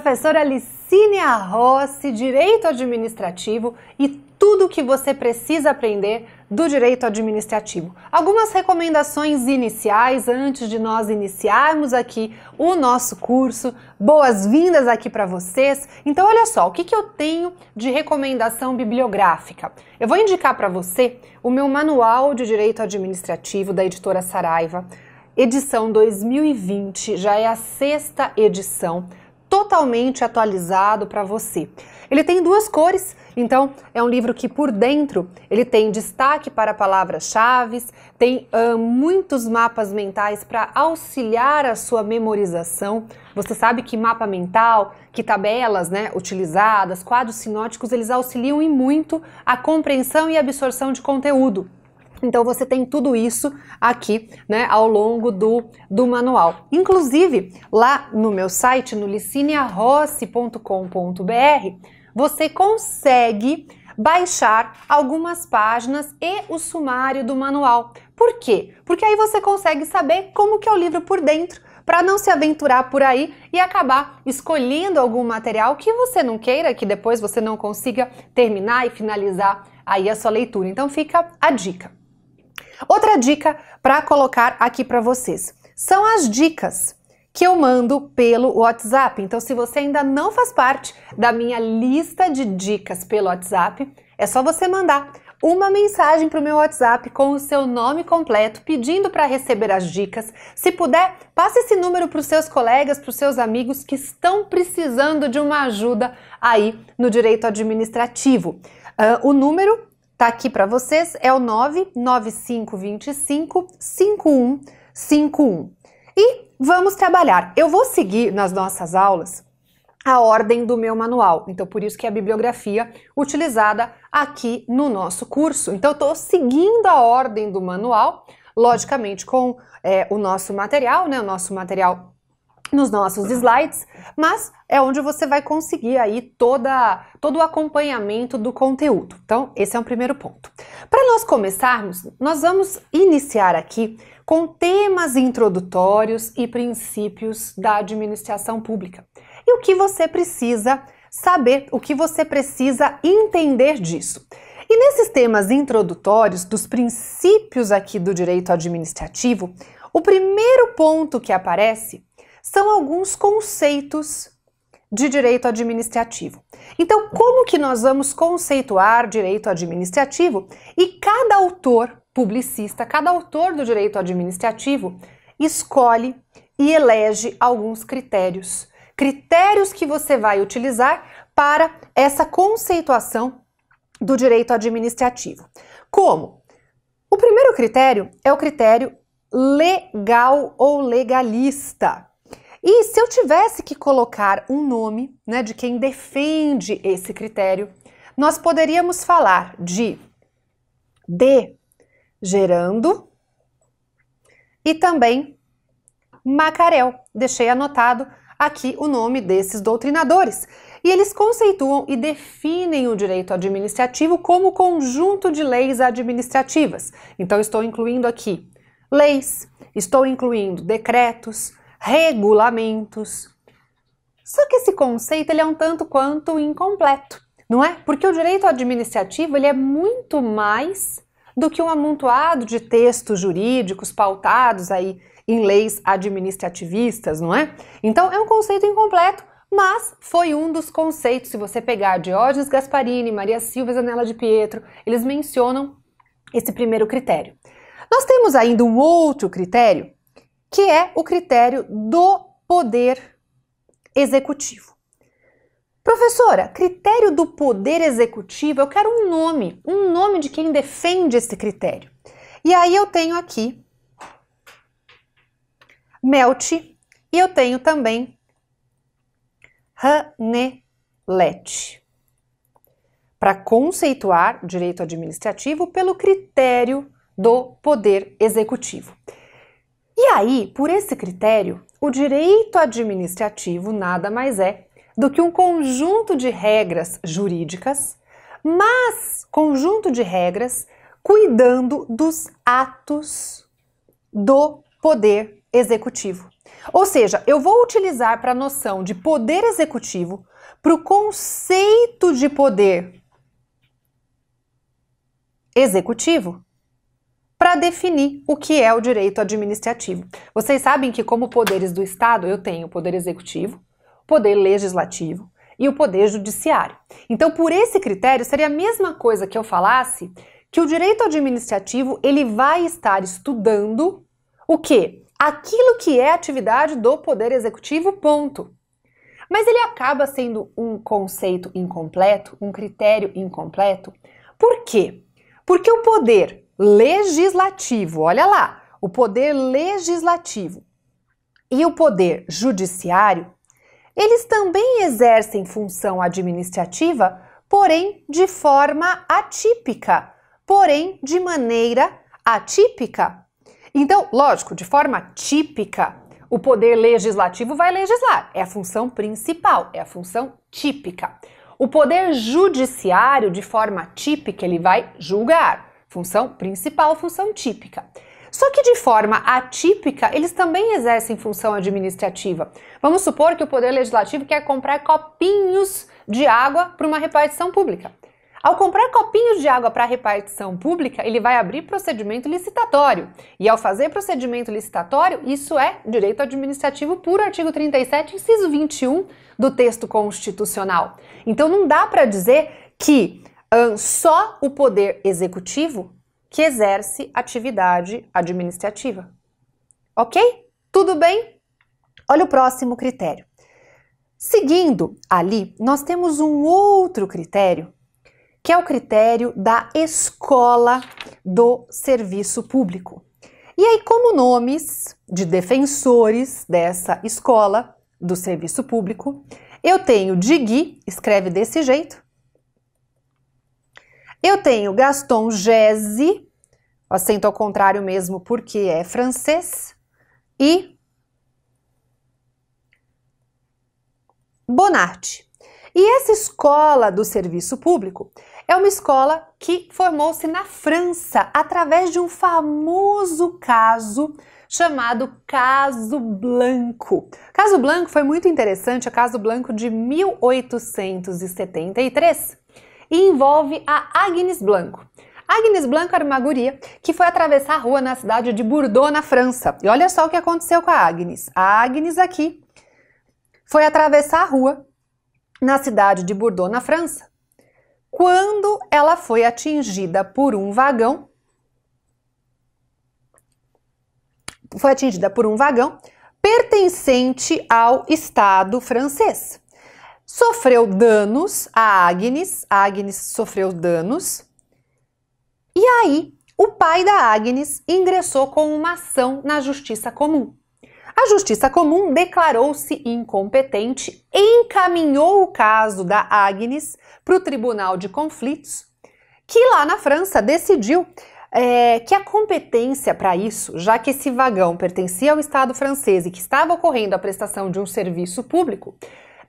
professora Licine Rossi, Direito Administrativo e tudo o que você precisa aprender do direito administrativo. Algumas recomendações iniciais antes de nós iniciarmos aqui o nosso curso. Boas-vindas aqui para vocês. Então, olha só, o que, que eu tenho de recomendação bibliográfica? Eu vou indicar para você o meu Manual de Direito Administrativo da editora Saraiva, edição 2020, já é a sexta edição totalmente atualizado para você. Ele tem duas cores, então é um livro que por dentro ele tem destaque para palavras-chave, tem uh, muitos mapas mentais para auxiliar a sua memorização. Você sabe que mapa mental, que tabelas né, utilizadas, quadros sinóticos, eles auxiliam e muito a compreensão e absorção de conteúdo. Então você tem tudo isso aqui, né, ao longo do, do manual. Inclusive, lá no meu site, no liciniarossi.com.br, você consegue baixar algumas páginas e o sumário do manual. Por quê? Porque aí você consegue saber como que é o livro por dentro, para não se aventurar por aí e acabar escolhendo algum material que você não queira, que depois você não consiga terminar e finalizar aí a sua leitura. Então fica a dica. Outra dica para colocar aqui para vocês são as dicas que eu mando pelo WhatsApp. Então, se você ainda não faz parte da minha lista de dicas pelo WhatsApp, é só você mandar uma mensagem para o meu WhatsApp com o seu nome completo, pedindo para receber as dicas. Se puder, passe esse número para os seus colegas, para os seus amigos que estão precisando de uma ajuda aí no direito administrativo. Uh, o número tá aqui para vocês, é o 99525 5151. E vamos trabalhar. Eu vou seguir nas nossas aulas a ordem do meu manual. Então, por isso que é a bibliografia utilizada aqui no nosso curso. Então, eu estou seguindo a ordem do manual, logicamente com é, o nosso material, né? O nosso material nos nossos slides, mas é onde você vai conseguir aí toda, todo o acompanhamento do conteúdo. Então, esse é um primeiro ponto. Para nós começarmos, nós vamos iniciar aqui com temas introdutórios e princípios da administração pública. E o que você precisa saber, o que você precisa entender disso. E nesses temas introdutórios, dos princípios aqui do direito administrativo, o primeiro ponto que aparece são alguns conceitos de direito administrativo. Então, como que nós vamos conceituar direito administrativo? E cada autor publicista, cada autor do direito administrativo escolhe e elege alguns critérios. Critérios que você vai utilizar para essa conceituação do direito administrativo. Como? O primeiro critério é o critério legal ou legalista. E se eu tivesse que colocar um nome né, de quem defende esse critério, nós poderíamos falar de D gerando e também Macarel. Deixei anotado aqui o nome desses doutrinadores. E eles conceituam e definem o direito administrativo como conjunto de leis administrativas. Então, estou incluindo aqui leis, estou incluindo decretos, regulamentos. Só que esse conceito ele é um tanto quanto incompleto, não é? Porque o direito administrativo ele é muito mais do que um amontoado de textos jurídicos pautados aí em leis administrativistas, não é? Então é um conceito incompleto, mas foi um dos conceitos. Se você pegar Diógenes Gasparini, Maria Silva Zanella de Pietro, eles mencionam esse primeiro critério. Nós temos ainda um outro critério que é o critério do poder executivo. Professora, critério do poder executivo, eu quero um nome, um nome de quem defende esse critério. E aí eu tenho aqui Melt e eu tenho também Hanelet. Para conceituar direito administrativo pelo critério do poder executivo. E aí, por esse critério, o direito administrativo nada mais é do que um conjunto de regras jurídicas, mas conjunto de regras cuidando dos atos do poder executivo. Ou seja, eu vou utilizar para a noção de poder executivo, para o conceito de poder executivo, para definir o que é o direito administrativo. Vocês sabem que, como poderes do Estado, eu tenho o poder executivo, o poder legislativo e o poder judiciário. Então, por esse critério, seria a mesma coisa que eu falasse que o direito administrativo ele vai estar estudando o que? Aquilo que é atividade do poder executivo, ponto. Mas ele acaba sendo um conceito incompleto, um critério incompleto. Por quê? Porque o poder legislativo, olha lá, o poder legislativo e o poder judiciário, eles também exercem função administrativa, porém de forma atípica, porém de maneira atípica. Então, lógico, de forma típica, o poder legislativo vai legislar, é a função principal, é a função típica. O poder judiciário, de forma típica, ele vai julgar. Função principal, função típica. Só que de forma atípica, eles também exercem função administrativa. Vamos supor que o Poder Legislativo quer comprar copinhos de água para uma repartição pública. Ao comprar copinhos de água para repartição pública, ele vai abrir procedimento licitatório. E ao fazer procedimento licitatório, isso é direito administrativo por artigo 37, inciso 21 do texto constitucional. Então não dá para dizer que só o poder executivo que exerce atividade administrativa. Ok? Tudo bem? Olha o próximo critério. Seguindo ali, nós temos um outro critério, que é o critério da escola do serviço público. E aí, como nomes de defensores dessa escola do serviço público, eu tenho Digui, escreve desse jeito, eu tenho Gaston Gese, acento ao contrário mesmo porque é francês, e Bonatti. E essa escola do serviço público é uma escola que formou-se na França através de um famoso caso chamado Caso Blanco. Caso Blanco foi muito interessante, é o Caso Blanco de 1873 e envolve a Agnes Blanco. Agnes Blanco era uma guria que foi atravessar a rua na cidade de Bordeaux, na França. E olha só o que aconteceu com a Agnes. A Agnes aqui foi atravessar a rua na cidade de Bordeaux, na França, quando ela foi atingida por um vagão. Foi atingida por um vagão pertencente ao Estado francês sofreu danos, a Agnes, a Agnes sofreu danos, e aí o pai da Agnes ingressou com uma ação na Justiça Comum. A Justiça Comum declarou-se incompetente, encaminhou o caso da Agnes para o Tribunal de Conflitos, que lá na França decidiu é, que a competência para isso, já que esse vagão pertencia ao Estado francês e que estava ocorrendo a prestação de um serviço público,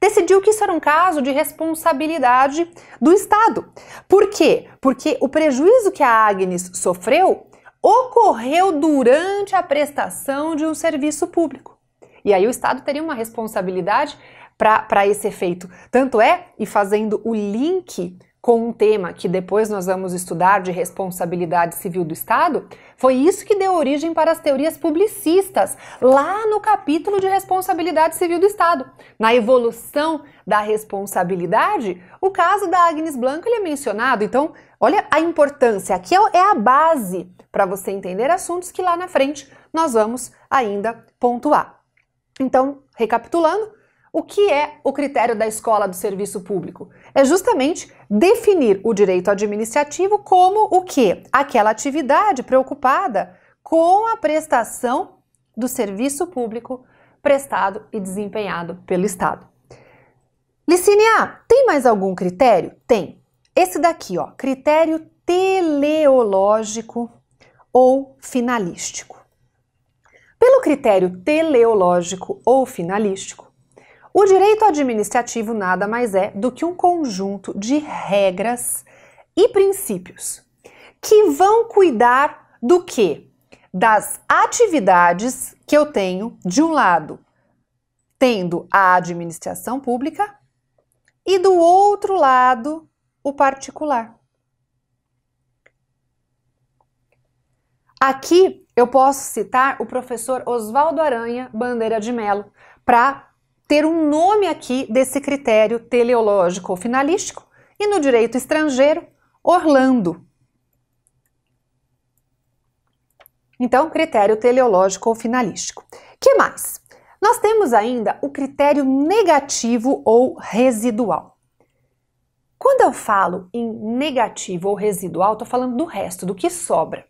decidiu que isso era um caso de responsabilidade do Estado. Por quê? Porque o prejuízo que a Agnes sofreu ocorreu durante a prestação de um serviço público. E aí o Estado teria uma responsabilidade para esse efeito. Tanto é, e fazendo o link com um tema que depois nós vamos estudar de responsabilidade civil do Estado, foi isso que deu origem para as teorias publicistas, lá no capítulo de responsabilidade civil do Estado. Na evolução da responsabilidade, o caso da Agnes Blanco ele é mencionado, então olha a importância, aqui é, é a base para você entender assuntos que lá na frente nós vamos ainda pontuar. Então, recapitulando, o que é o critério da escola do serviço público? é justamente definir o direito administrativo como o que? Aquela atividade preocupada com a prestação do serviço público prestado e desempenhado pelo Estado. Licínea, tem mais algum critério? Tem. Esse daqui, ó, critério teleológico ou finalístico. Pelo critério teleológico ou finalístico, o direito administrativo nada mais é do que um conjunto de regras e princípios que vão cuidar do que? Das atividades que eu tenho, de um lado, tendo a administração pública e do outro lado, o particular. Aqui eu posso citar o professor Oswaldo Aranha Bandeira de Mello para ter um nome aqui desse critério teleológico ou finalístico, e no direito estrangeiro, Orlando. Então, critério teleológico ou finalístico. Que mais? Nós temos ainda o critério negativo ou residual. Quando eu falo em negativo ou residual, estou falando do resto, do que sobra.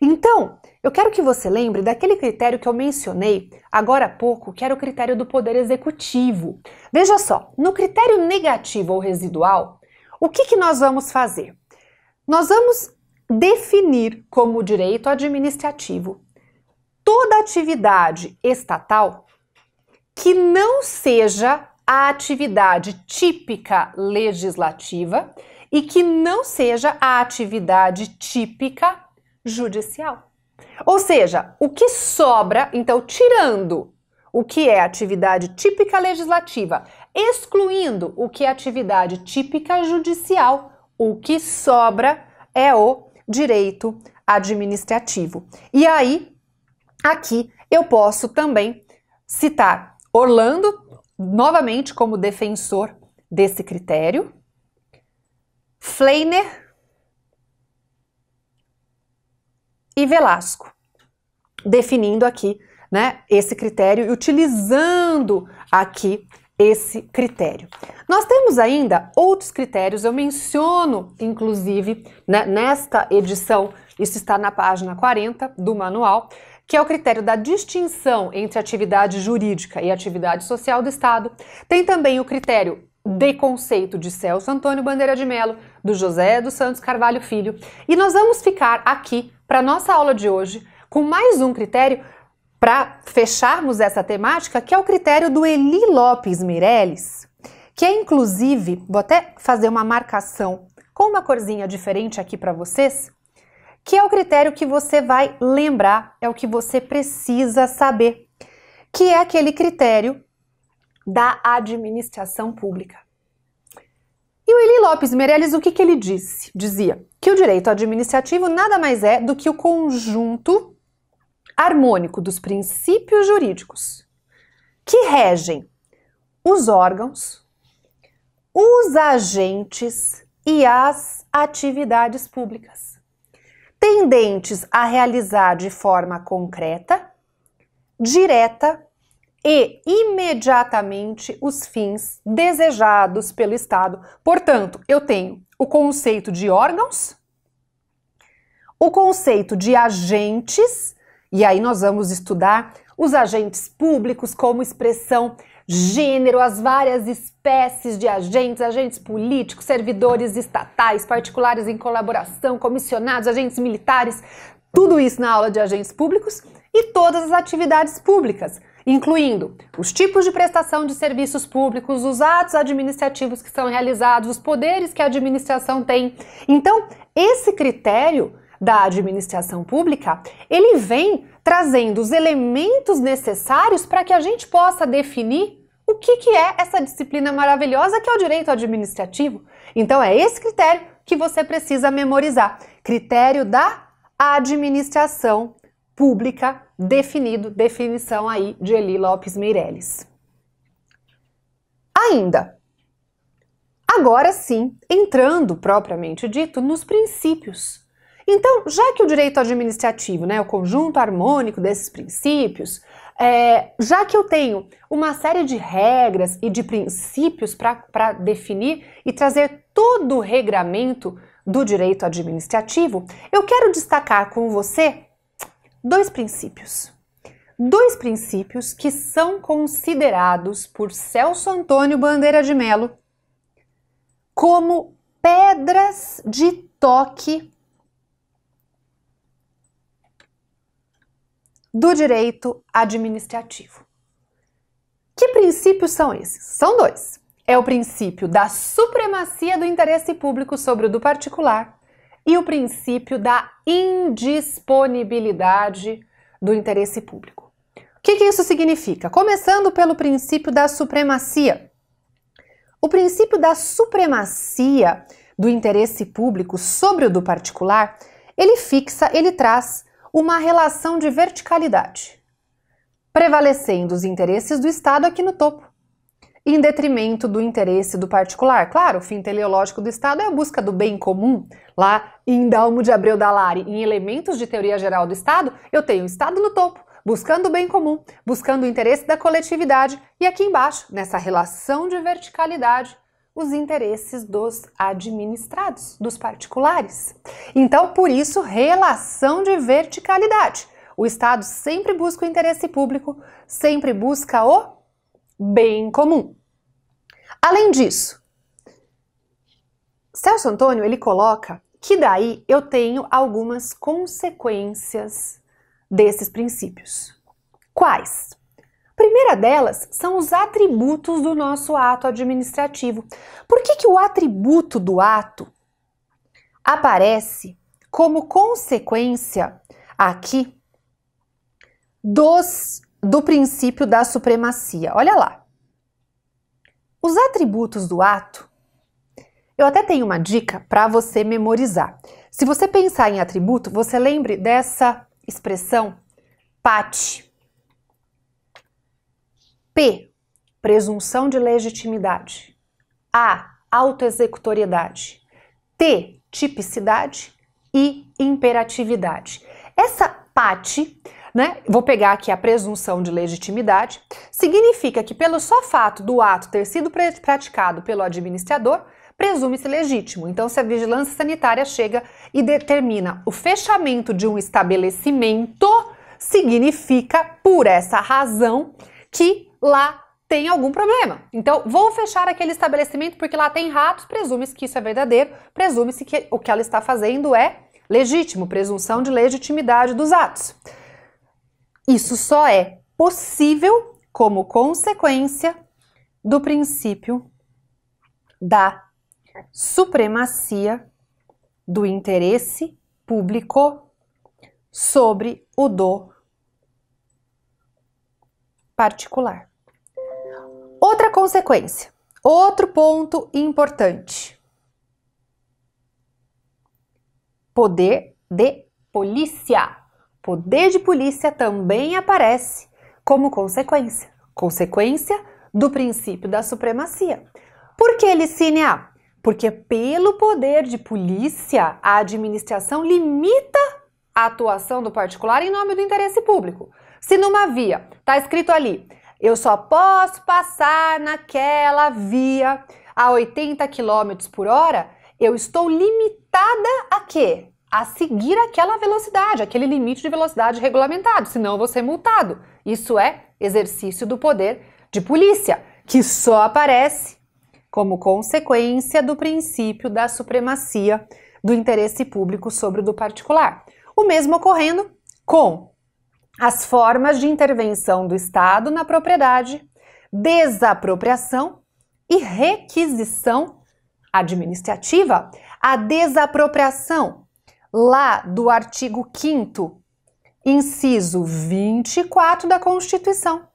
Então, eu quero que você lembre daquele critério que eu mencionei agora há pouco, que era o critério do poder executivo. Veja só, no critério negativo ou residual, o que, que nós vamos fazer? Nós vamos definir como direito administrativo toda atividade estatal que não seja a atividade típica legislativa e que não seja a atividade típica judicial. Ou seja, o que sobra, então, tirando o que é atividade típica legislativa, excluindo o que é atividade típica judicial, o que sobra é o direito administrativo. E aí, aqui eu posso também citar Orlando, novamente, como defensor desse critério, Fleiner e Velasco, definindo aqui né, esse critério e utilizando aqui esse critério. Nós temos ainda outros critérios, eu menciono, inclusive, né, nesta edição, isso está na página 40 do manual, que é o critério da distinção entre atividade jurídica e atividade social do Estado. Tem também o critério de conceito de Celso Antônio Bandeira de Melo, do José dos Santos Carvalho Filho. E nós vamos ficar aqui para nossa aula de hoje com mais um critério para fecharmos essa temática, que é o critério do Eli Lopes Meirelles, que é inclusive, vou até fazer uma marcação com uma corzinha diferente aqui para vocês, que é o critério que você vai lembrar, é o que você precisa saber, que é aquele critério da administração pública. E o Eli Lopes Meirelles, o que, que ele disse? Dizia que o direito administrativo nada mais é do que o conjunto harmônico dos princípios jurídicos que regem os órgãos, os agentes e as atividades públicas, tendentes a realizar de forma concreta, direta e imediatamente os fins desejados pelo Estado. Portanto, eu tenho o conceito de órgãos, o conceito de agentes, e aí nós vamos estudar os agentes públicos como expressão gênero, as várias espécies de agentes, agentes políticos, servidores estatais, particulares em colaboração, comissionados, agentes militares, tudo isso na aula de agentes públicos e todas as atividades públicas incluindo os tipos de prestação de serviços públicos, os atos administrativos que são realizados, os poderes que a administração tem. Então, esse critério da administração pública, ele vem trazendo os elementos necessários para que a gente possa definir o que, que é essa disciplina maravilhosa que é o direito administrativo. Então, é esse critério que você precisa memorizar: critério da administração pública definido, definição aí de Eli Lopes Meirelles. Ainda, agora sim, entrando propriamente dito nos princípios. Então, já que o direito administrativo, né, o conjunto harmônico desses princípios, é, já que eu tenho uma série de regras e de princípios para definir e trazer todo o regramento do direito administrativo, eu quero destacar com você dois princípios. Dois princípios que são considerados por Celso Antônio Bandeira de Melo como pedras de toque do direito administrativo. Que princípios são esses? São dois. É o princípio da supremacia do interesse público sobre o do particular e o princípio da indisponibilidade do interesse público. O que, que isso significa? Começando pelo princípio da supremacia. O princípio da supremacia do interesse público sobre o do particular, ele fixa, ele traz uma relação de verticalidade, prevalecendo os interesses do Estado aqui no topo em detrimento do interesse do particular. Claro, o fim teleológico do Estado é a busca do bem comum. Lá em Dalmo de Abreu Dalari, em Elementos de Teoria Geral do Estado, eu tenho o Estado no topo, buscando o bem comum, buscando o interesse da coletividade, e aqui embaixo, nessa relação de verticalidade, os interesses dos administrados, dos particulares. Então, por isso, relação de verticalidade. O Estado sempre busca o interesse público, sempre busca o bem comum. Além disso, Celso Antônio ele coloca que daí eu tenho algumas consequências desses princípios. Quais? primeira delas são os atributos do nosso ato administrativo. Por que, que o atributo do ato aparece como consequência aqui dos do princípio da supremacia. Olha lá. Os atributos do ato. Eu até tenho uma dica para você memorizar. Se você pensar em atributo, você lembre dessa expressão Pate, P, presunção de legitimidade. A, autoexecutoriedade. T, tipicidade e imperatividade. Essa Pate né? Vou pegar aqui a presunção de legitimidade. Significa que pelo só fato do ato ter sido praticado pelo administrador, presume-se legítimo. Então, se a vigilância sanitária chega e determina o fechamento de um estabelecimento, significa, por essa razão, que lá tem algum problema. Então, vou fechar aquele estabelecimento porque lá tem ratos, presume-se que isso é verdadeiro, presume-se que o que ela está fazendo é legítimo, presunção de legitimidade dos atos. Isso só é possível como consequência do princípio da supremacia do interesse público sobre o do particular. Outra consequência, outro ponto importante: poder de polícia poder de polícia também aparece como consequência. Consequência do princípio da supremacia. Por que Licínea? Porque pelo poder de polícia, a administração limita a atuação do particular em nome do interesse público. Se numa via está escrito ali, eu só posso passar naquela via a 80 km por hora, eu estou limitada a quê? a seguir aquela velocidade, aquele limite de velocidade regulamentado, senão você é multado. Isso é exercício do poder de polícia, que só aparece como consequência do princípio da supremacia do interesse público sobre o do particular. O mesmo ocorrendo com as formas de intervenção do Estado na propriedade, desapropriação e requisição administrativa. A desapropriação lá do artigo 5 inciso 24 da Constituição.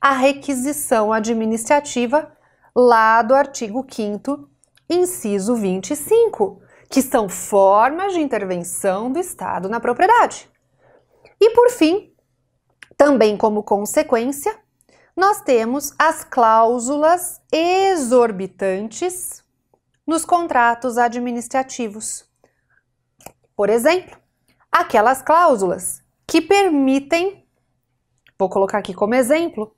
A requisição administrativa lá do artigo 5 inciso 25, que são formas de intervenção do Estado na propriedade. E por fim, também como consequência, nós temos as cláusulas exorbitantes nos contratos administrativos por exemplo, aquelas cláusulas que permitem, vou colocar aqui como exemplo,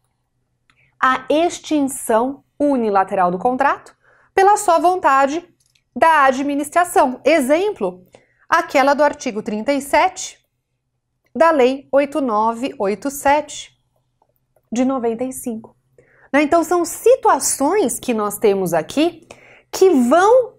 a extinção unilateral do contrato pela só vontade da administração. Exemplo, aquela do artigo 37 da Lei 8987 de 95. Né? Então, são situações que nós temos aqui que vão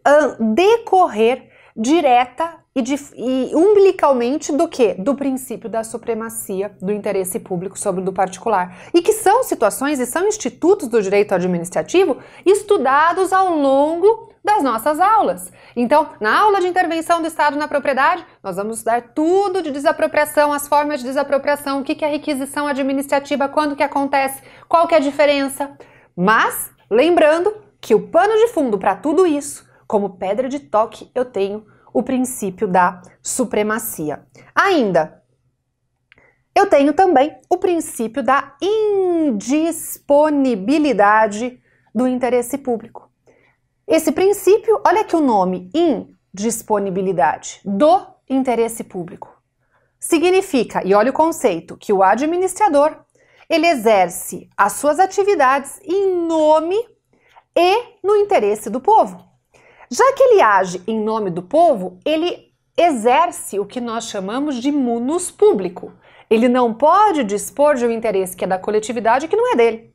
decorrer direta e, de, e umbilicalmente do que? Do princípio da supremacia do interesse público sobre o do particular. E que são situações e são institutos do direito administrativo estudados ao longo das nossas aulas. Então, na aula de intervenção do Estado na propriedade, nós vamos estudar tudo de desapropriação, as formas de desapropriação, o que é requisição administrativa, quando que acontece, qual que é a diferença. Mas, lembrando que o pano de fundo para tudo isso, como pedra de toque, eu tenho o princípio da supremacia. Ainda, eu tenho também o princípio da indisponibilidade do interesse público. Esse princípio, olha aqui o nome, indisponibilidade do interesse público. Significa, e olha o conceito, que o administrador ele exerce as suas atividades em nome e no interesse do povo. Já que ele age em nome do povo, ele exerce o que nós chamamos de munus público. Ele não pode dispor de um interesse que é da coletividade que não é dele,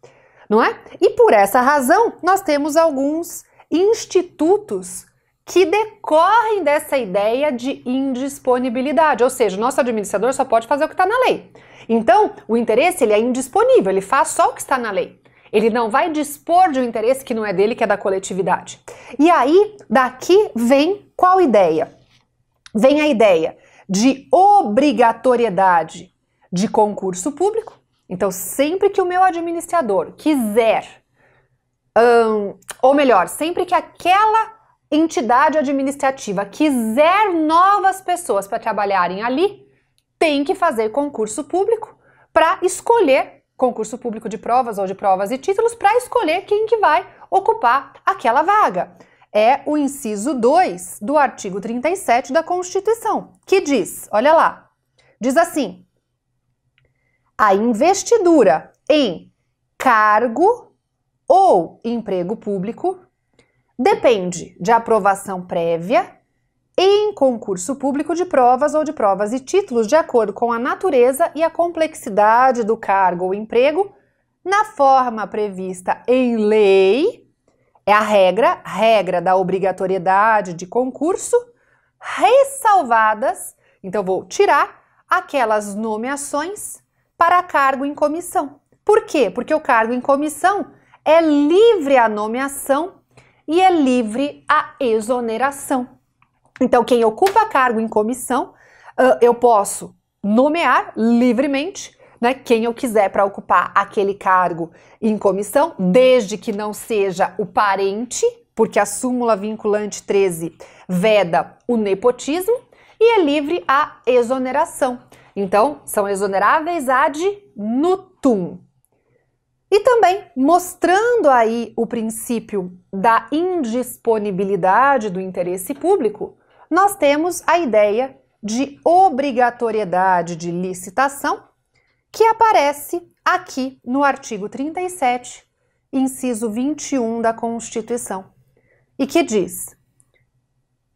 não é? E por essa razão, nós temos alguns institutos que decorrem dessa ideia de indisponibilidade, ou seja, nosso administrador só pode fazer o que está na lei. Então, o interesse ele é indisponível, ele faz só o que está na lei. Ele não vai dispor de um interesse que não é dele, que é da coletividade. E aí, daqui vem qual ideia? Vem a ideia de obrigatoriedade de concurso público. Então, sempre que o meu administrador quiser, ou melhor, sempre que aquela entidade administrativa quiser novas pessoas para trabalharem ali, tem que fazer concurso público para escolher concurso público de provas ou de provas e títulos para escolher quem que vai ocupar aquela vaga. É o inciso 2 do artigo 37 da Constituição, que diz, olha lá, diz assim: a investidura em cargo ou emprego público depende de aprovação prévia em concurso público de provas ou de provas e títulos de acordo com a natureza e a complexidade do cargo ou emprego, na forma prevista em lei, é a regra, regra da obrigatoriedade de concurso, ressalvadas, então vou tirar aquelas nomeações para cargo em comissão. Por quê? Porque o cargo em comissão é livre a nomeação e é livre a exoneração. Então, quem ocupa cargo em comissão, uh, eu posso nomear livremente né, quem eu quiser para ocupar aquele cargo em comissão, desde que não seja o parente, porque a súmula vinculante 13 veda o nepotismo e é livre a exoneração. Então, são exoneráveis ad nutum. E também mostrando aí o princípio da indisponibilidade do interesse público, nós temos a ideia de obrigatoriedade de licitação que aparece aqui no artigo 37, inciso 21 da Constituição, e que diz: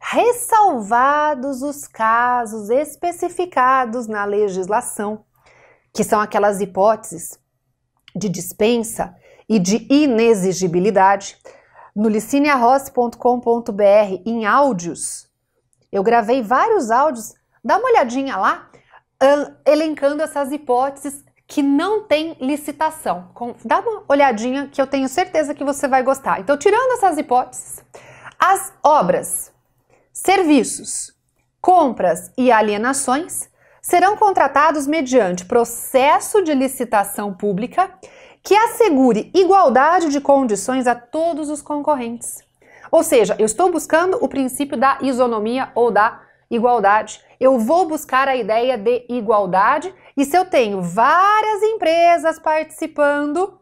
ressalvados os casos especificados na legislação, que são aquelas hipóteses de dispensa e de inexigibilidade, no licinearroz.com.br em áudios eu gravei vários áudios, dá uma olhadinha lá, elencando essas hipóteses que não tem licitação. dá uma olhadinha que eu tenho certeza que você vai gostar. Então, tirando essas hipóteses, as obras, serviços, compras e alienações serão contratados mediante processo de licitação pública que assegure igualdade de condições a todos os concorrentes. Ou seja, eu estou buscando o princípio da isonomia ou da igualdade. Eu vou buscar a ideia de igualdade e se eu tenho várias empresas participando,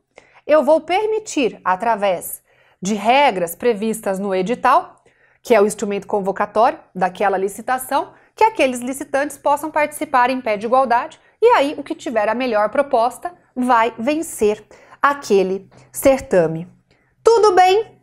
eu vou permitir, através de regras previstas no edital, que é o instrumento convocatório daquela licitação, que aqueles licitantes possam participar em pé de igualdade e aí o que tiver a melhor proposta vai vencer aquele certame. Tudo bem?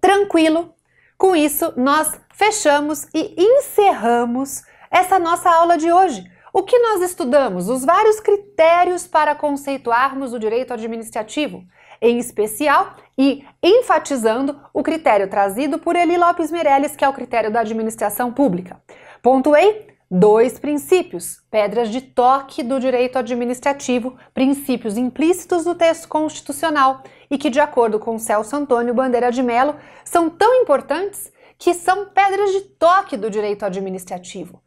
tranquilo. Com isso, nós fechamos e encerramos essa nossa aula de hoje. O que nós estudamos? Os vários critérios para conceituarmos o direito administrativo, em especial e enfatizando o critério trazido por Eli Lopes Meirelles, que é o critério da administração pública. Pontuei dois princípios, pedras de toque do direito administrativo, princípios implícitos no texto constitucional e que, de acordo com Celso Antônio Bandeira de Mello, são tão importantes que são pedras de toque do direito administrativo.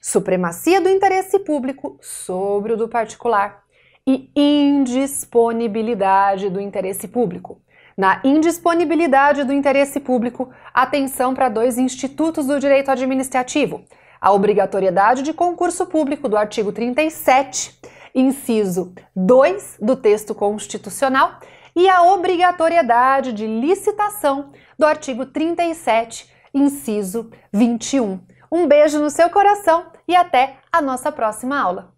Supremacia do interesse público sobre o do particular e indisponibilidade do interesse público. Na indisponibilidade do interesse público, atenção para dois institutos do direito administrativo: a obrigatoriedade de concurso público do artigo 37, inciso 2 do texto constitucional e a obrigatoriedade de licitação do artigo 37, inciso 21. Um beijo no seu coração e até a nossa próxima aula.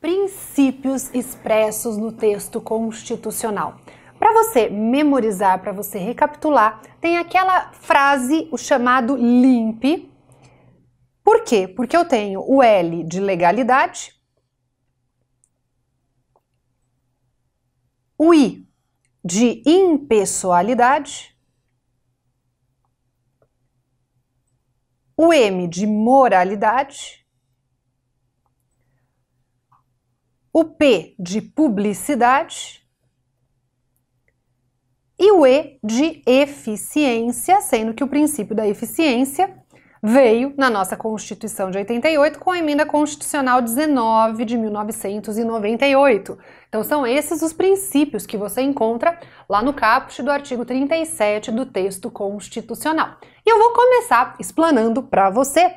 Princípios expressos no texto constitucional. Para você memorizar, para você recapitular, tem aquela frase, o chamado LIMP, por quê? Porque eu tenho o L de legalidade, o I de impessoalidade, o M de moralidade, o P de publicidade e o E de eficiência, sendo que o princípio da eficiência veio na nossa Constituição de 88 com a emenda constitucional 19 de 1998. Então são esses os princípios que você encontra lá no caput do artigo 37 do texto constitucional. E eu vou começar explanando para você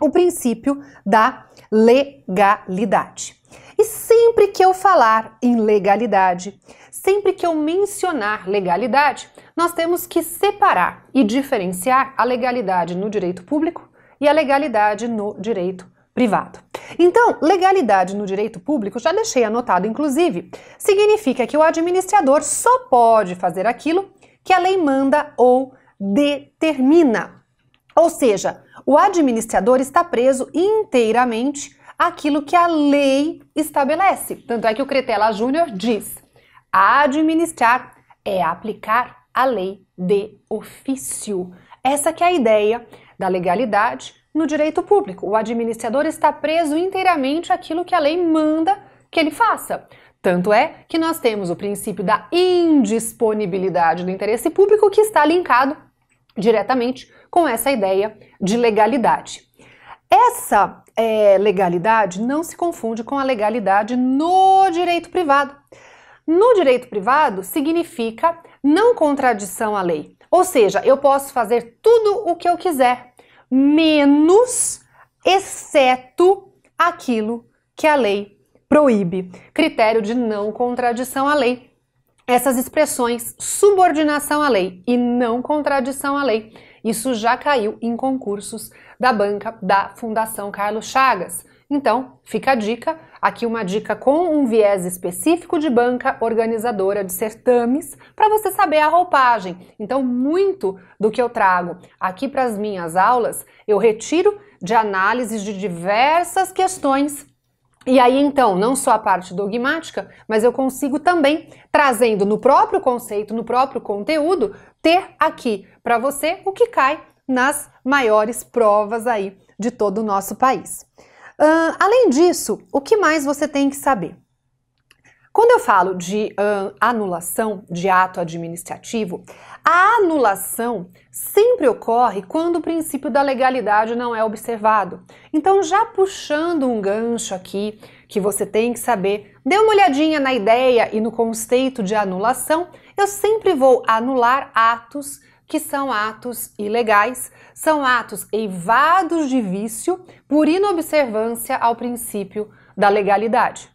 o princípio da legalidade. E sempre que eu falar em legalidade, sempre que eu mencionar legalidade, nós temos que separar e diferenciar a legalidade no direito público e a legalidade no direito privado. Então, legalidade no direito público, já deixei anotado inclusive, significa que o administrador só pode fazer aquilo que a lei manda ou determina. Ou seja, o administrador está preso inteiramente àquilo que a lei estabelece. Tanto é que o Cretela Júnior diz: administrar é aplicar a lei de ofício. Essa que é a ideia da legalidade no direito público. O administrador está preso inteiramente àquilo que a lei manda que ele faça. Tanto é que nós temos o princípio da indisponibilidade do interesse público que está linkado diretamente com essa ideia de legalidade. Essa é, legalidade não se confunde com a legalidade no direito privado. No direito privado significa não contradição à lei. Ou seja, eu posso fazer tudo o que eu quiser, menos, exceto aquilo que a lei proíbe. Critério de não contradição à lei. Essas expressões subordinação à lei e não contradição à lei. Isso já caiu em concursos da banca da Fundação Carlos Chagas. Então, fica a dica Aqui uma dica com um viés específico de banca organizadora de certames para você saber a roupagem. Então, muito do que eu trago aqui para as minhas aulas, eu retiro de análises de diversas questões e aí, então, não só a parte dogmática, mas eu consigo também, trazendo no próprio conceito, no próprio conteúdo, ter aqui para você o que cai nas maiores provas aí de todo o nosso país. Uh, além disso, o que mais você tem que saber? Quando eu falo de uh, anulação de ato administrativo, a anulação sempre ocorre quando o princípio da legalidade não é observado. Então, já puxando um gancho aqui que você tem que saber, dê uma olhadinha na ideia e no conceito de anulação. Eu sempre vou anular atos que são atos ilegais são atos eivados de vício por inobservância ao princípio da legalidade.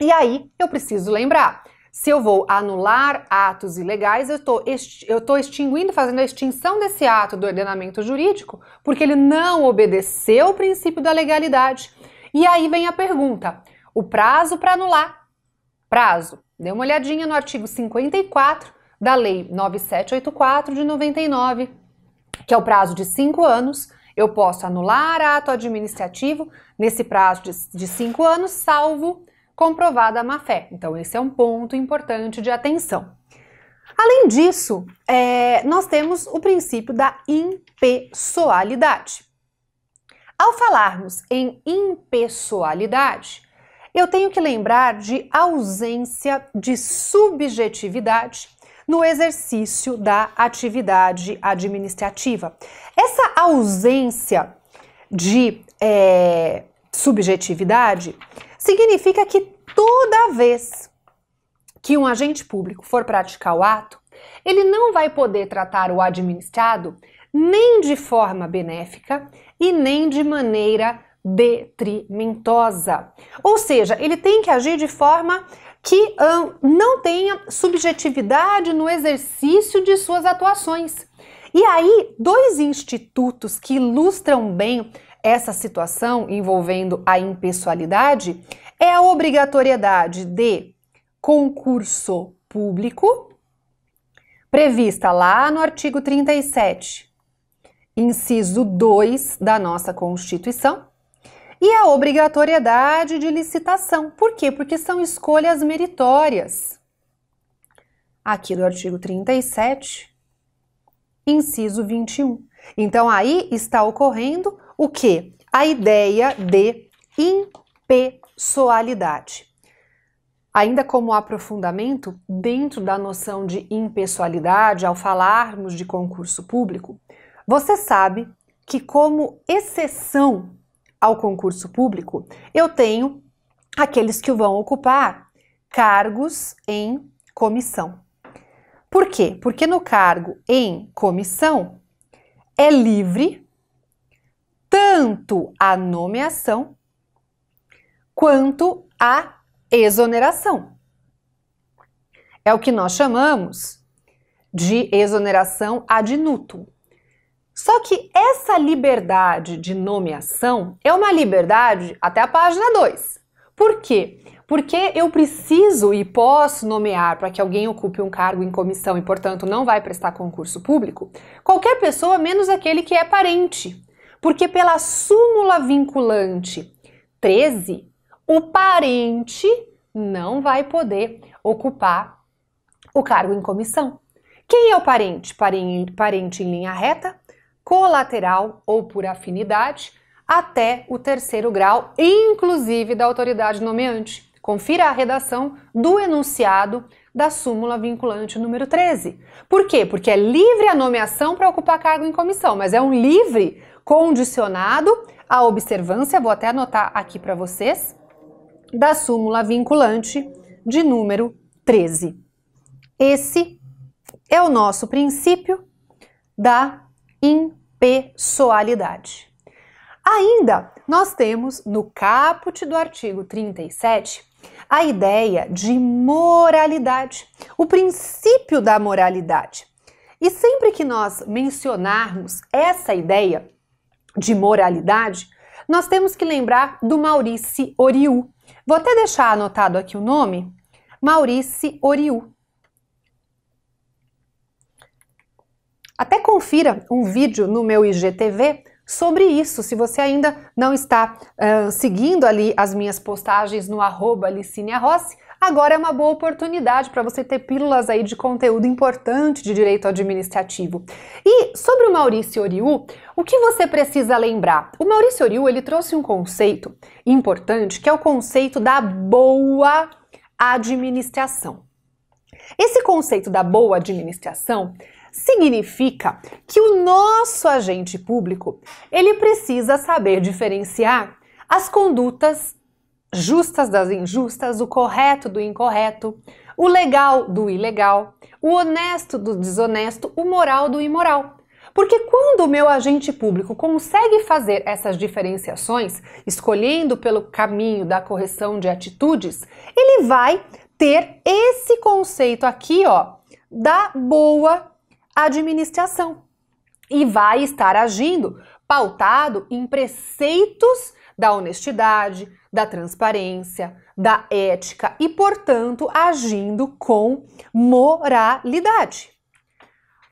E aí eu preciso lembrar: se eu vou anular atos ilegais, eu estou eu extinguindo, fazendo a extinção desse ato do ordenamento jurídico, porque ele não obedeceu o princípio da legalidade. E aí vem a pergunta: o prazo para anular? Prazo. Dê uma olhadinha no artigo 54 da Lei 9784 de 99 que é o prazo de cinco anos, eu posso anular ato administrativo nesse prazo de, de cinco anos, salvo comprovada a má-fé. Então, esse é um ponto importante de atenção. Além disso, é, nós temos o princípio da impessoalidade. Ao falarmos em impessoalidade, eu tenho que lembrar de ausência de subjetividade no exercício da atividade administrativa. Essa ausência de é, subjetividade significa que toda vez que um agente público for praticar o ato, ele não vai poder tratar o administrado nem de forma benéfica e nem de maneira detrimentosa. Ou seja, ele tem que agir de forma que hum, não tenha subjetividade no exercício de suas atuações. E aí, dois institutos que ilustram bem essa situação envolvendo a impessoalidade é a obrigatoriedade de concurso público, prevista lá no artigo 37, inciso 2 da nossa Constituição, e a obrigatoriedade de licitação. Por quê? Porque são escolhas meritórias. Aqui do artigo 37, inciso 21. Então aí está ocorrendo o que? A ideia de impessoalidade. Ainda como aprofundamento, dentro da noção de impessoalidade, ao falarmos de concurso público, você sabe que, como exceção ao concurso público, eu tenho aqueles que vão ocupar cargos em comissão. Por quê? Porque no cargo em comissão é livre tanto a nomeação quanto a exoneração. É o que nós chamamos de exoneração ad nutum. Só que essa liberdade de nomeação é uma liberdade até a página 2. Por quê? Porque eu preciso e posso nomear para que alguém ocupe um cargo em comissão e, portanto, não vai prestar concurso público, qualquer pessoa menos aquele que é parente. Porque pela súmula vinculante 13, o parente não vai poder ocupar o cargo em comissão. Quem é o parente? Parente em linha reta? colateral ou por afinidade, até o terceiro grau, inclusive da autoridade nomeante. Confira a redação do enunciado da súmula vinculante número 13. Por quê? Porque é livre a nomeação para ocupar cargo em comissão, mas é um livre condicionado à observância, vou até anotar aqui para vocês, da súmula vinculante de número 13. Esse é o nosso princípio da impessoalidade. Ainda, nós temos no caput do artigo 37 a ideia de moralidade, o princípio da moralidade. E sempre que nós mencionarmos essa ideia de moralidade, nós temos que lembrar do Maurice Oriu. Vou até deixar anotado aqui o nome, Maurice Oriu. Até confira um vídeo no meu IGTV sobre isso, se você ainda não está uh, seguindo ali as minhas postagens no arroba Rossi, agora é uma boa oportunidade para você ter pílulas aí de conteúdo importante de direito administrativo. E sobre o Maurício Oriu, o que você precisa lembrar? O Maurício Oriu, ele trouxe um conceito importante, que é o conceito da boa administração. Esse conceito da boa administração significa que o nosso agente público, ele precisa saber diferenciar as condutas justas das injustas, o correto do incorreto, o legal do ilegal, o honesto do desonesto, o moral do imoral. Porque quando o meu agente público consegue fazer essas diferenciações, escolhendo pelo caminho da correção de atitudes, ele vai ter esse conceito aqui, ó, da boa administração e vai estar agindo pautado em preceitos da honestidade, da transparência, da ética e, portanto, agindo com moralidade.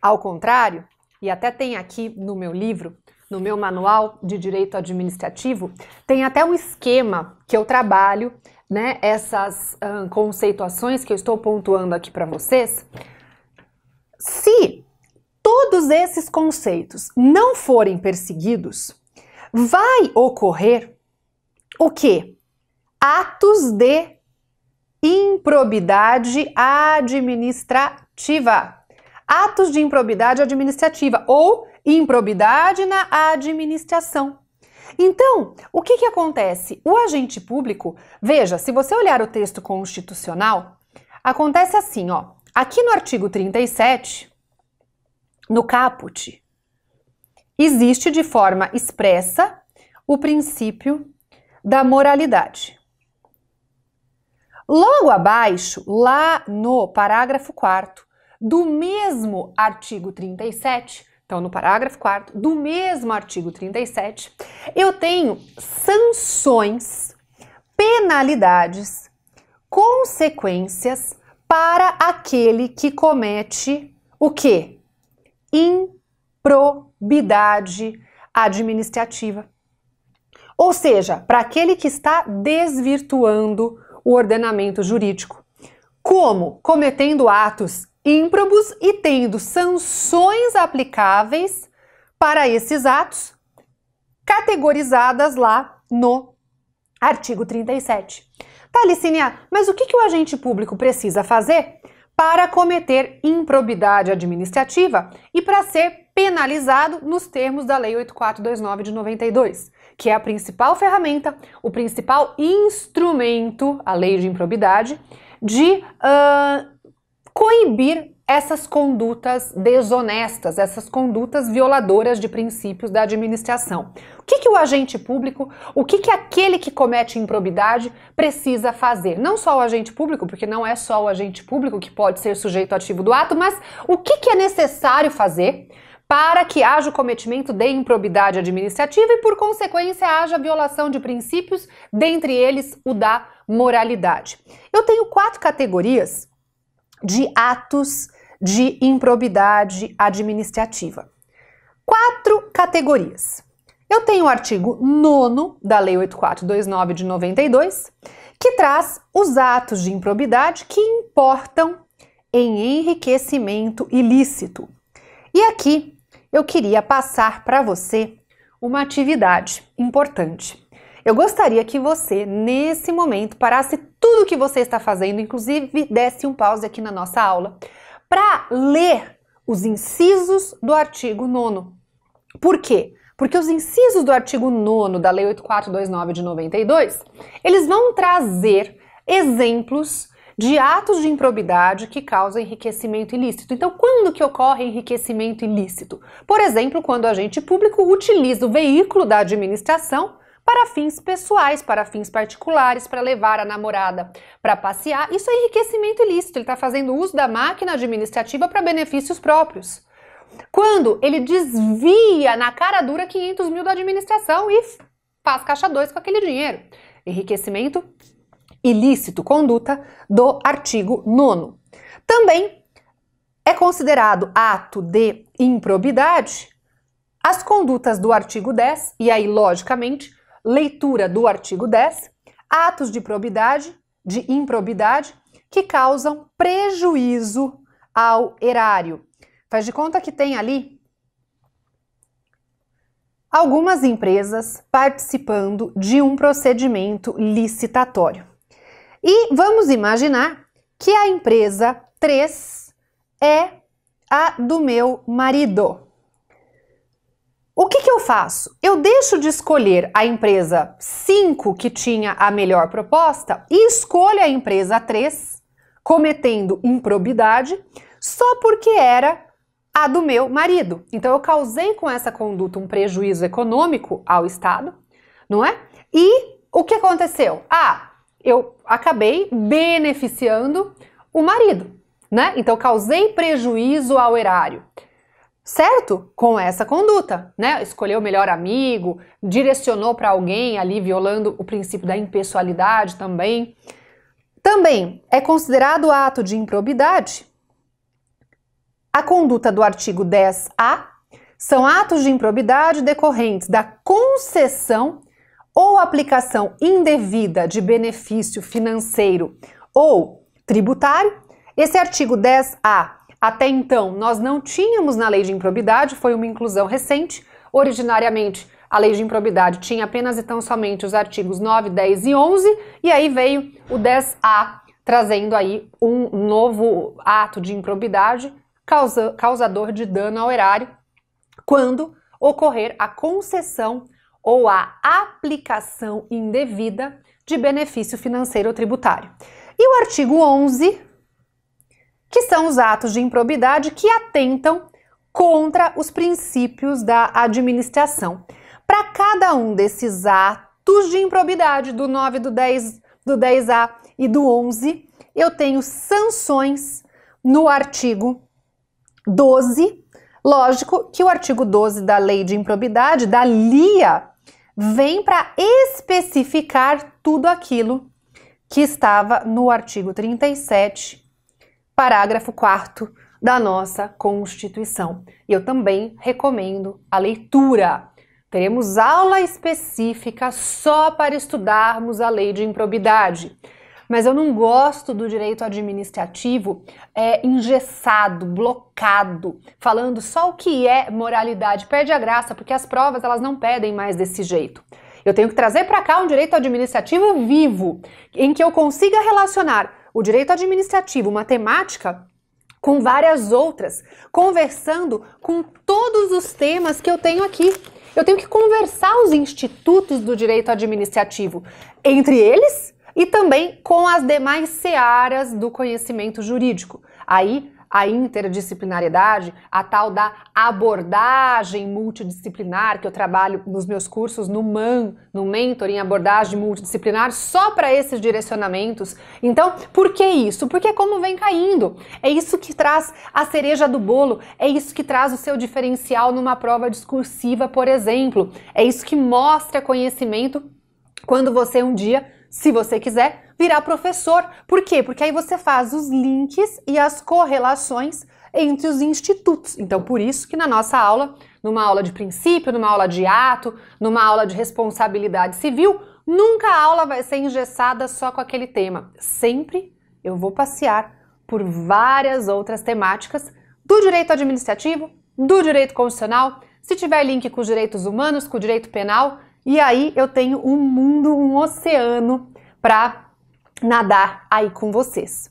Ao contrário, e até tem aqui no meu livro, no meu manual de direito administrativo, tem até um esquema que eu trabalho, né? Essas hum, conceituações que eu estou pontuando aqui para vocês. Se todos esses conceitos não forem perseguidos, vai ocorrer o que? Atos de improbidade administrativa. Atos de improbidade administrativa ou improbidade na administração. Então, o que, que acontece? O agente público, veja, se você olhar o texto constitucional, acontece assim, ó. Aqui no artigo 37, no caput, existe de forma expressa o princípio da moralidade. Logo abaixo, lá no parágrafo 4 do mesmo artigo 37, então no parágrafo 4 do mesmo artigo 37, eu tenho sanções, penalidades, consequências para aquele que comete o quê? improbidade administrativa. Ou seja, para aquele que está desvirtuando o ordenamento jurídico. Como? Cometendo atos ímprobos e tendo sanções aplicáveis para esses atos, categorizadas lá no artigo 37. Tá, Licinia, mas o que, que o agente público precisa fazer para cometer improbidade administrativa e para ser penalizado nos termos da Lei 8429 de 92, que é a principal ferramenta, o principal instrumento, a lei de improbidade, de uh, coibir essas condutas desonestas, essas condutas violadoras de princípios da administração. O que, que o agente público, o que, que aquele que comete improbidade precisa fazer? Não só o agente público, porque não é só o agente público que pode ser sujeito ativo do ato, mas o que, que é necessário fazer para que haja o cometimento de improbidade administrativa e, por consequência, haja violação de princípios, dentre eles o da moralidade. Eu tenho quatro categorias de atos de improbidade administrativa. Quatro categorias. Eu tenho o artigo 9 da Lei 8429 de 92, que traz os atos de improbidade que importam em enriquecimento ilícito. E aqui eu queria passar para você uma atividade importante. Eu gostaria que você, nesse momento, parasse tudo o que você está fazendo, inclusive desse um pause aqui na nossa aula para ler os incisos do artigo 9. Por quê? Porque os incisos do artigo 9 da Lei 8429 de 92, eles vão trazer exemplos de atos de improbidade que causam enriquecimento ilícito. Então, quando que ocorre enriquecimento ilícito? Por exemplo, quando o agente público utiliza o veículo da administração para fins pessoais, para fins particulares, para levar a namorada para passear. Isso é enriquecimento ilícito, ele está fazendo uso da máquina administrativa para benefícios próprios. Quando ele desvia na cara dura 500 mil da administração e faz caixa 2 com aquele dinheiro. Enriquecimento ilícito, conduta do artigo 9. Também é considerado ato de improbidade as condutas do artigo 10, e aí, logicamente, leitura do artigo 10, atos de probidade, de improbidade, que causam prejuízo ao erário. Faz de conta que tem ali algumas empresas participando de um procedimento licitatório. E vamos imaginar que a empresa 3 é a do meu marido. O que, que eu faço? Eu deixo de escolher a empresa 5 que tinha a melhor proposta e escolho a empresa 3, cometendo improbidade, só porque era a do meu marido. Então eu causei com essa conduta um prejuízo econômico ao Estado, não é? E o que aconteceu? Ah, eu acabei beneficiando o marido, né? Então causei prejuízo ao erário certo com essa conduta, né? Escolheu o melhor amigo, direcionou para alguém ali violando o princípio da impessoalidade também. Também é considerado ato de improbidade a conduta do artigo 10A são atos de improbidade decorrentes da concessão ou aplicação indevida de benefício financeiro ou tributário. Esse artigo 10A até então, nós não tínhamos na lei de improbidade, foi uma inclusão recente. Originariamente, a lei de improbidade tinha apenas e tão somente os artigos 9, 10 e 11, e aí veio o 10A, trazendo aí um novo ato de improbidade causa, causador de dano ao erário, quando ocorrer a concessão ou a aplicação indevida de benefício financeiro ou tributário. E o artigo 11 que são os atos de improbidade que atentam contra os princípios da administração. Para cada um desses atos de improbidade, do 9, do 10, do 10A e do 11, eu tenho sanções no artigo 12. Lógico que o artigo 12 da Lei de Improbidade, da LIA, vem para especificar tudo aquilo que estava no artigo 37 parágrafo 4 da nossa Constituição. E eu também recomendo a leitura. Teremos aula específica só para estudarmos a lei de improbidade. Mas eu não gosto do direito administrativo é, engessado, blocado, falando só o que é moralidade. Perde a graça, porque as provas elas não pedem mais desse jeito. Eu tenho que trazer para cá um direito administrativo vivo, em que eu consiga relacionar o direito administrativo, matemática, com várias outras, conversando com todos os temas que eu tenho aqui. Eu tenho que conversar os institutos do direito administrativo entre eles e também com as demais searas do conhecimento jurídico. Aí a interdisciplinaridade, a tal da abordagem multidisciplinar que eu trabalho nos meus cursos no MAN, no mentoring abordagem multidisciplinar, só para esses direcionamentos. Então, por que isso? Porque é como vem caindo, é isso que traz a cereja do bolo, é isso que traz o seu diferencial numa prova discursiva, por exemplo. É isso que mostra conhecimento quando você um dia se você quiser, virar professor. Por quê? Porque aí você faz os links e as correlações entre os institutos. Então, por isso que na nossa aula, numa aula de princípio, numa aula de ato, numa aula de responsabilidade civil, nunca a aula vai ser engessada só com aquele tema. Sempre eu vou passear por várias outras temáticas do direito administrativo, do direito constitucional, se tiver link com os direitos humanos, com o direito penal, e aí eu tenho um mundo, um oceano para nadar aí com vocês.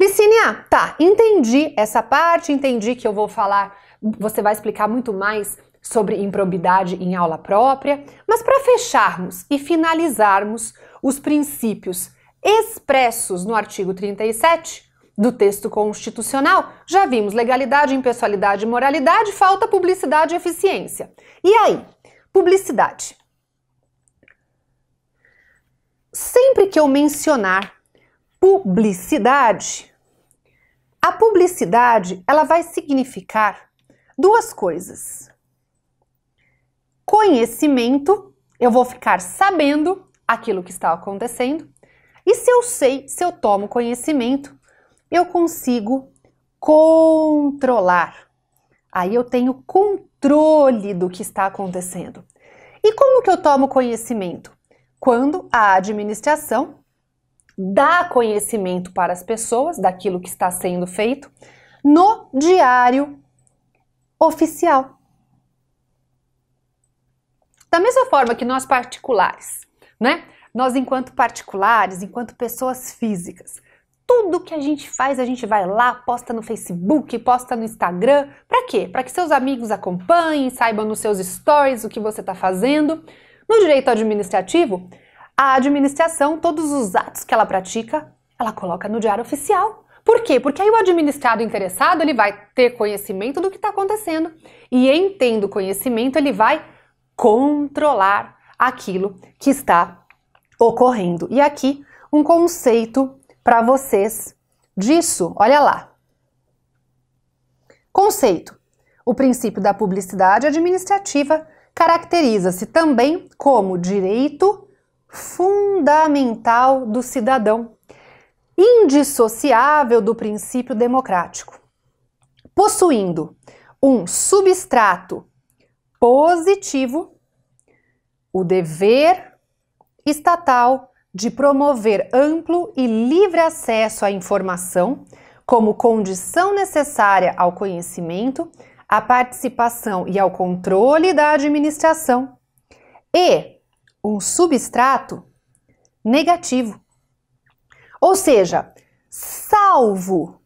Licínia, ah, tá, entendi essa parte, entendi que eu vou falar, você vai explicar muito mais sobre improbidade em aula própria, mas para fecharmos e finalizarmos os princípios expressos no artigo 37 do texto constitucional, já vimos legalidade, impessoalidade e moralidade, falta publicidade e eficiência. E aí, publicidade. Sempre que eu mencionar publicidade, a publicidade ela vai significar duas coisas. Conhecimento, eu vou ficar sabendo aquilo que está acontecendo, e se eu sei, se eu tomo conhecimento, eu consigo controlar. Aí eu tenho controle do que está acontecendo. E como que eu tomo conhecimento? quando a administração dá conhecimento para as pessoas daquilo que está sendo feito no diário oficial. Da mesma forma que nós particulares, né? Nós enquanto particulares, enquanto pessoas físicas, tudo que a gente faz, a gente vai lá, posta no Facebook, posta no Instagram, para quê? Para que seus amigos acompanhem, saibam nos seus stories o que você está fazendo. No direito administrativo, a administração, todos os atos que ela pratica, ela coloca no diário oficial. Por quê? Porque aí o administrado interessado ele vai ter conhecimento do que está acontecendo e, em tendo conhecimento, ele vai controlar aquilo que está ocorrendo. E aqui um conceito para vocês disso. Olha lá. Conceito: o princípio da publicidade administrativa caracteriza-se também como direito fundamental do cidadão, indissociável do princípio democrático, possuindo um substrato positivo, o dever estatal de promover amplo e livre acesso à informação como condição necessária ao conhecimento à participação e ao controle da administração, e um substrato negativo. Ou seja, salvo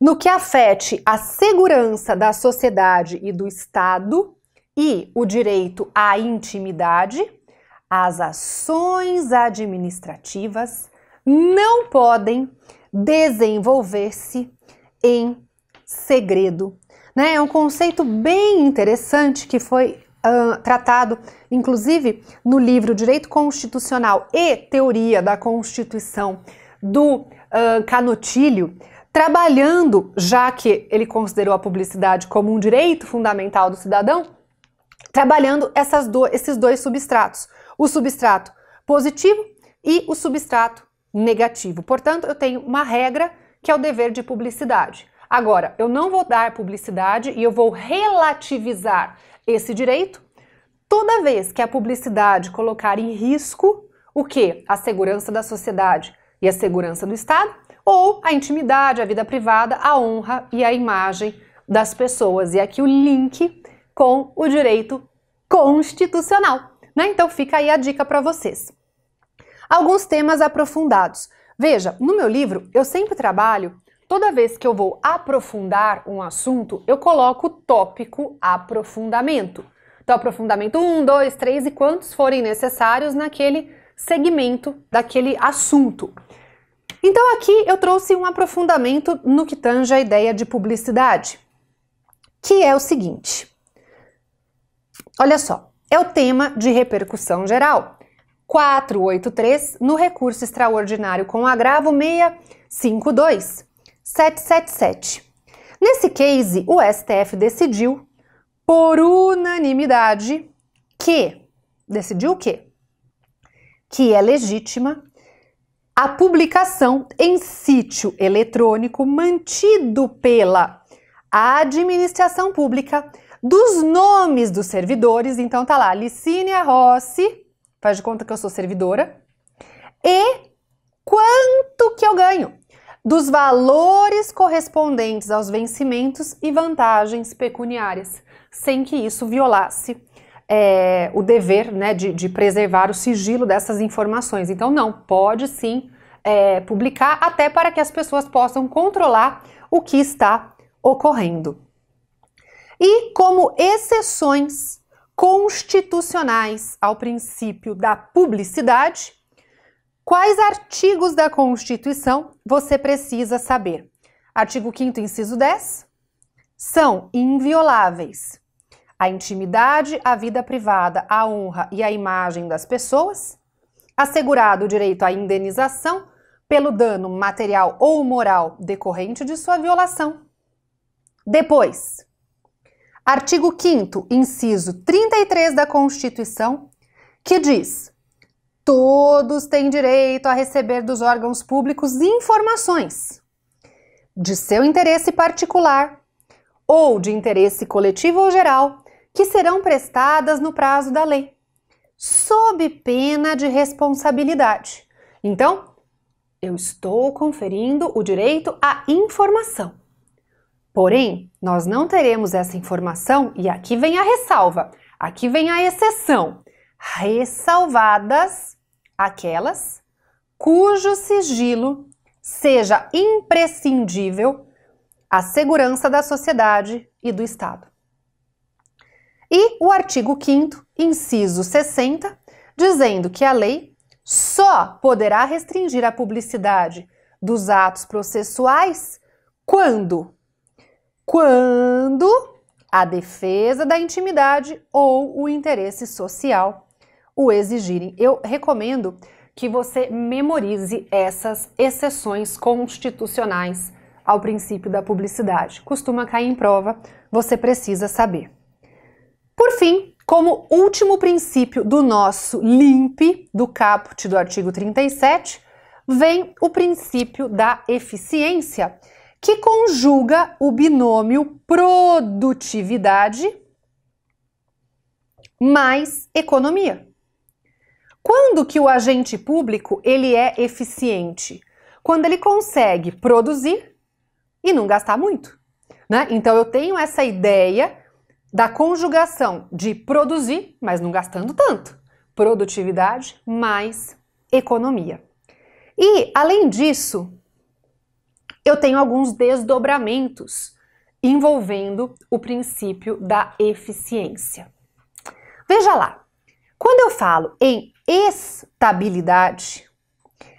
no que afete a segurança da sociedade e do Estado e o direito à intimidade, as ações administrativas não podem desenvolver-se em segredo né? É um conceito bem interessante que foi uh, tratado, inclusive, no livro Direito Constitucional e Teoria da Constituição do uh, Canotilho, trabalhando, já que ele considerou a publicidade como um direito fundamental do cidadão, trabalhando do, esses dois substratos, o substrato positivo e o substrato negativo. Portanto, eu tenho uma regra que é o dever de publicidade. Agora, eu não vou dar publicidade e eu vou relativizar esse direito toda vez que a publicidade colocar em risco o que? A segurança da sociedade e a segurança do Estado, ou a intimidade, a vida privada, a honra e a imagem das pessoas. E aqui o link com o direito constitucional. Né? Então fica aí a dica para vocês. Alguns temas aprofundados. Veja, no meu livro eu sempre trabalho toda vez que eu vou aprofundar um assunto, eu coloco o tópico aprofundamento. Então, aprofundamento 1, 2, 3 e quantos forem necessários naquele segmento daquele assunto. Então, aqui eu trouxe um aprofundamento no que tange a ideia de publicidade, que é o seguinte: olha só, é o tema de repercussão geral. 483 no recurso extraordinário com agravo 652. 777. Nesse case, o STF decidiu, por unanimidade, que decidiu o quê? Que é legítima a publicação em sítio eletrônico mantido pela administração pública dos nomes dos servidores. Então tá lá, Licínia Rossi, faz de conta que eu sou servidora, e quanto que eu ganho dos valores correspondentes aos vencimentos e vantagens pecuniárias, sem que isso violasse é, o dever né, de, de, preservar o sigilo dessas informações. Então, não, pode sim é, publicar, até para que as pessoas possam controlar o que está ocorrendo. E como exceções constitucionais ao princípio da publicidade, Quais artigos da Constituição você precisa saber? Artigo 5, inciso 10. São invioláveis a intimidade, a vida privada, a honra e a imagem das pessoas, assegurado o direito à indenização pelo dano material ou moral decorrente de sua violação. Depois, artigo 5, inciso 33 da Constituição, que diz: todos têm direito a receber dos órgãos públicos informações de seu interesse particular ou de interesse coletivo ou geral que serão prestadas no prazo da lei, sob pena de responsabilidade. Então, eu estou conferindo o direito à informação. Porém, nós não teremos essa informação, e aqui vem a ressalva, aqui vem a exceção ressalvadas aquelas cujo sigilo seja imprescindível à segurança da sociedade e do Estado. E o artigo 5, inciso 60, dizendo que a lei só poderá restringir a publicidade dos atos processuais quando quando a defesa da intimidade ou o interesse social o exigirem. Eu recomendo que você memorize essas exceções constitucionais ao princípio da publicidade. Costuma cair em prova, você precisa saber. Por fim, como último princípio do nosso LIMP, do caput do artigo 37, vem o princípio da eficiência, que conjuga o binômio produtividade mais economia. Quando que o agente público ele é eficiente? Quando ele consegue produzir e não gastar muito. Né? Então eu tenho essa ideia da conjugação de produzir, mas não gastando tanto. Produtividade mais economia. E, além disso, eu tenho alguns desdobramentos envolvendo o princípio da eficiência. Veja lá, quando eu falo em estabilidade,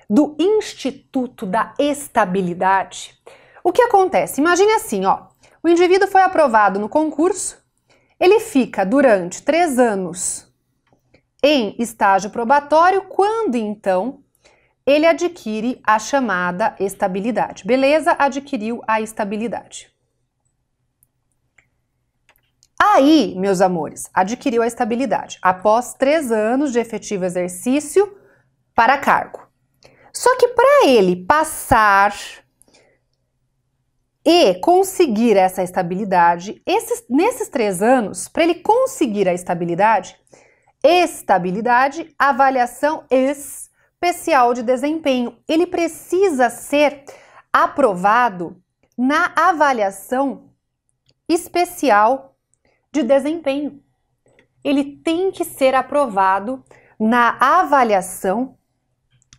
do Instituto da Estabilidade. O que acontece? Imagine assim, ó. O indivíduo foi aprovado no concurso, ele fica durante três anos em estágio probatório, quando então ele adquire a chamada estabilidade. Beleza? Adquiriu a estabilidade. Aí, meus amores, adquiriu a estabilidade após três anos de efetivo exercício para cargo. Só que para ele passar e conseguir essa estabilidade, esses, nesses três anos, para ele conseguir a estabilidade, estabilidade, avaliação especial de desempenho, ele precisa ser aprovado na avaliação especial de desempenho. Ele tem que ser aprovado na avaliação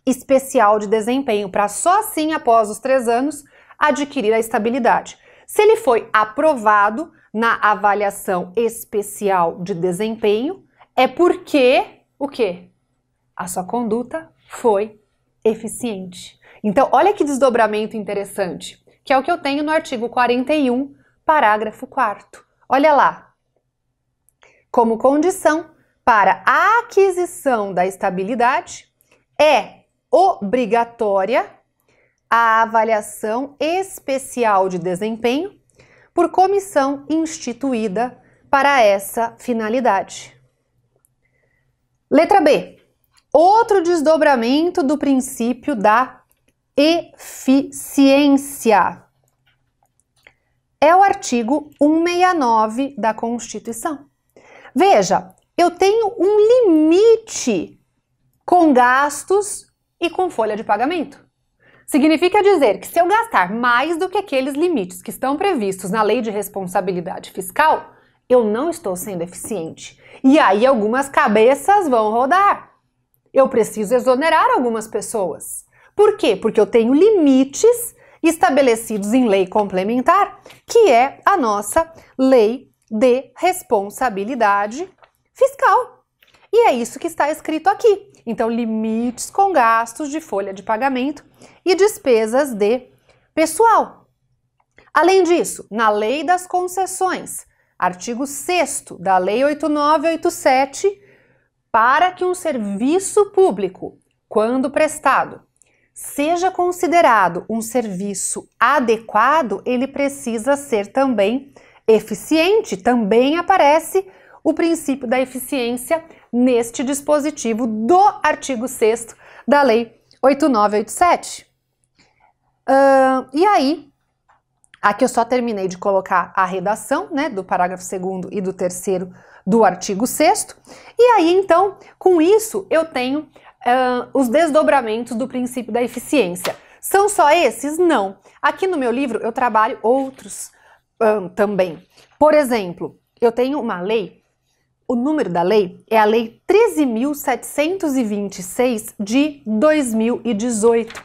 especial de desempenho, para só assim, após os três anos, adquirir a estabilidade. Se ele foi aprovado na avaliação especial de desempenho, é porque o quê? A sua conduta foi eficiente. Então, olha que desdobramento interessante, que é o que eu tenho no artigo 41, parágrafo 4 Olha lá, como condição para a aquisição da estabilidade, é obrigatória a avaliação especial de desempenho por comissão instituída para essa finalidade. Letra B. Outro desdobramento do princípio da eficiência é o artigo 169 da Constituição. Veja, eu tenho um limite com gastos e com folha de pagamento. Significa dizer que se eu gastar mais do que aqueles limites que estão previstos na lei de responsabilidade fiscal, eu não estou sendo eficiente. E aí algumas cabeças vão rodar. Eu preciso exonerar algumas pessoas. Por quê? Porque eu tenho limites estabelecidos em lei complementar, que é a nossa lei de responsabilidade fiscal. E é isso que está escrito aqui. Então, limites com gastos de folha de pagamento e despesas de pessoal. Além disso, na Lei das Concessões, artigo 6 da Lei 8987, para que um serviço público, quando prestado, seja considerado um serviço adequado, ele precisa ser também eficiente. Também aparece o princípio da eficiência neste dispositivo do artigo 6 da Lei 8987. Uh, e aí, aqui eu só terminei de colocar a redação né, do parágrafo 2 e do terceiro do artigo 6 e aí então, com isso, eu tenho uh, os desdobramentos do princípio da eficiência. São só esses? Não. Aqui no meu livro eu trabalho outros também. Por exemplo, eu tenho uma lei, o número da lei é a Lei 13.726 de 2018,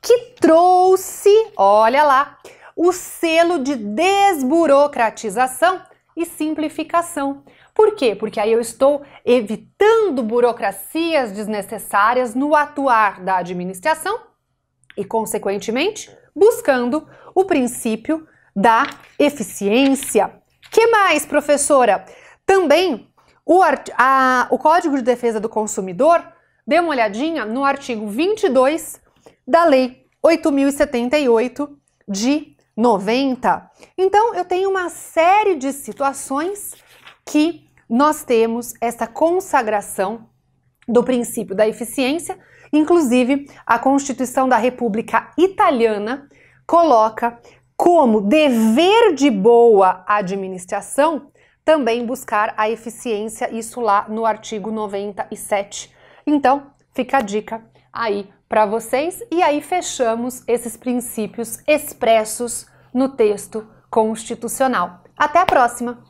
que trouxe, olha lá, o selo de desburocratização e simplificação. Por quê? Porque aí eu estou evitando burocracias desnecessárias no atuar da administração e, consequentemente, buscando o princípio da eficiência. Que mais, professora? Também o, a, o Código de Defesa do Consumidor dê uma olhadinha no artigo 22 da Lei 8078 de 90. Então, eu tenho uma série de situações que nós temos essa consagração do princípio da eficiência, inclusive a Constituição da República Italiana coloca como dever de boa administração, também buscar a eficiência, isso lá no artigo 97. Então, fica a dica aí para vocês. E aí fechamos esses princípios expressos no texto constitucional. Até a próxima!